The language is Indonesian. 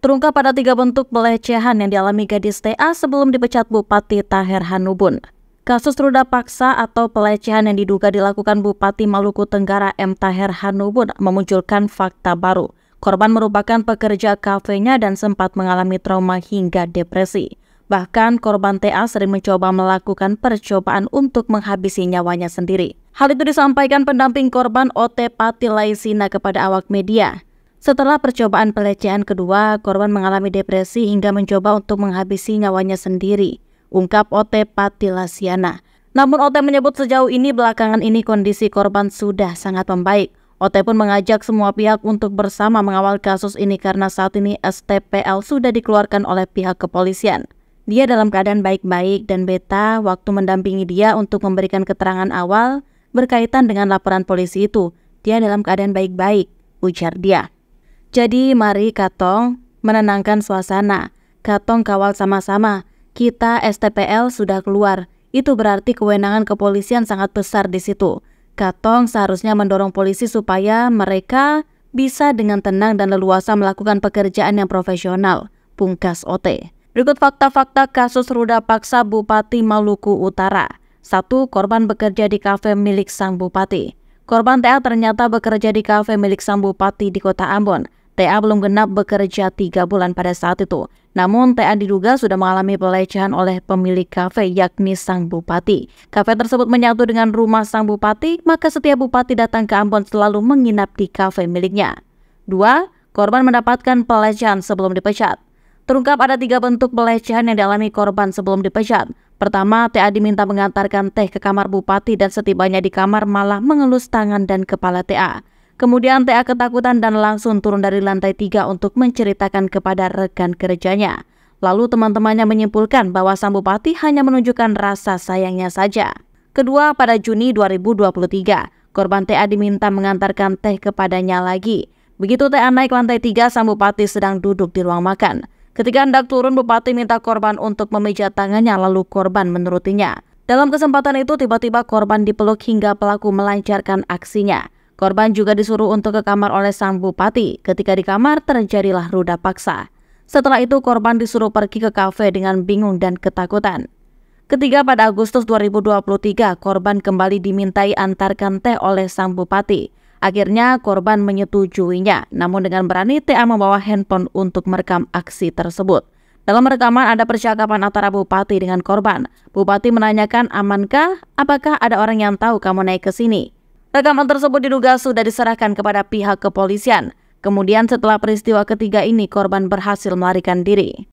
Terungkap pada tiga bentuk pelecehan yang dialami gadis TA sebelum dipecat Bupati Taher Hanubun. Kasus ruda paksa atau pelecehan yang diduga dilakukan Bupati Maluku Tenggara M. Taher Hanubun memunculkan fakta baru. Korban merupakan pekerja kafenya dan sempat mengalami trauma hingga depresi. Bahkan korban TA sering mencoba melakukan percobaan untuk menghabisi nyawanya sendiri. Hal itu disampaikan pendamping korban OT Pati Laisina kepada awak media. Setelah percobaan pelecehan kedua, korban mengalami depresi hingga mencoba untuk menghabisi nyawanya sendiri, ungkap Ote Patilasiana. Namun Ote menyebut sejauh ini belakangan ini kondisi korban sudah sangat membaik. Ote pun mengajak semua pihak untuk bersama mengawal kasus ini karena saat ini STPL sudah dikeluarkan oleh pihak kepolisian. Dia dalam keadaan baik-baik dan Beta waktu mendampingi dia untuk memberikan keterangan awal berkaitan dengan laporan polisi itu. Dia dalam keadaan baik-baik, ujar dia. Jadi mari Katong menenangkan suasana. Katong kawal sama-sama. Kita STPL sudah keluar. Itu berarti kewenangan kepolisian sangat besar di situ. Katong seharusnya mendorong polisi supaya mereka bisa dengan tenang dan leluasa melakukan pekerjaan yang profesional. Pungkas OT. Berikut fakta-fakta kasus ruda paksa Bupati Maluku Utara. Satu Korban bekerja di kafe milik sang bupati. Korban TA ternyata bekerja di kafe milik sang bupati di kota Ambon. TA belum genap bekerja tiga bulan pada saat itu. Namun TA diduga sudah mengalami pelecehan oleh pemilik kafe yakni sang bupati. Kafe tersebut menyatu dengan rumah sang bupati, maka setiap bupati datang ke Ambon selalu menginap di kafe miliknya. 2. Korban mendapatkan pelecehan sebelum dipecat. Terungkap ada tiga bentuk pelecehan yang dialami korban sebelum dipecat. Pertama, TA diminta mengantarkan teh ke kamar bupati dan setibanya di kamar malah mengelus tangan dan kepala TA. Kemudian TA ketakutan dan langsung turun dari lantai tiga untuk menceritakan kepada rekan kerjanya. Lalu teman-temannya menyimpulkan bahwa sang bupati hanya menunjukkan rasa sayangnya saja. Kedua, pada Juni 2023, korban TA diminta mengantarkan teh kepadanya lagi. Begitu TA naik lantai tiga, sang bupati sedang duduk di ruang makan. Ketika hendak turun, bupati minta korban untuk memijat tangannya lalu korban menurutinya. Dalam kesempatan itu, tiba-tiba korban dipeluk hingga pelaku melancarkan aksinya. Korban juga disuruh untuk ke kamar oleh sang bupati. Ketika di kamar, terjadilah ruda paksa. Setelah itu, korban disuruh pergi ke kafe dengan bingung dan ketakutan. Ketiga pada Agustus 2023, korban kembali dimintai antarkan teh oleh sang bupati. Akhirnya korban menyetujuinya, namun dengan berani TA membawa handphone untuk merekam aksi tersebut. Dalam rekaman ada percakapan antara bupati dengan korban. Bupati menanyakan, amankah? Apakah ada orang yang tahu kamu naik ke sini? Rekaman tersebut diduga sudah diserahkan kepada pihak kepolisian. Kemudian setelah peristiwa ketiga ini korban berhasil melarikan diri.